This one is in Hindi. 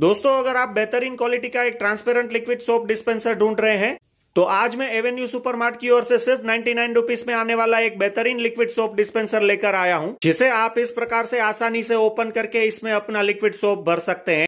दोस्तों अगर आप बेहतरीन क्वालिटी का एक ट्रांसपेरेंट लिक्विड सोप डिस्पेंसर ढूंढ रहे हैं तो आज मैं एवेन्यू सुपरमार्ट की ओर से सिर्फ 99 रुपीस में आने वाला एक बेहतरीन लिक्विड सोप डिस्पेंसर लेकर आया हूं जिसे आप इस प्रकार से आसानी से ओपन करके इसमें अपना लिक्विड सोप भर सकते हैं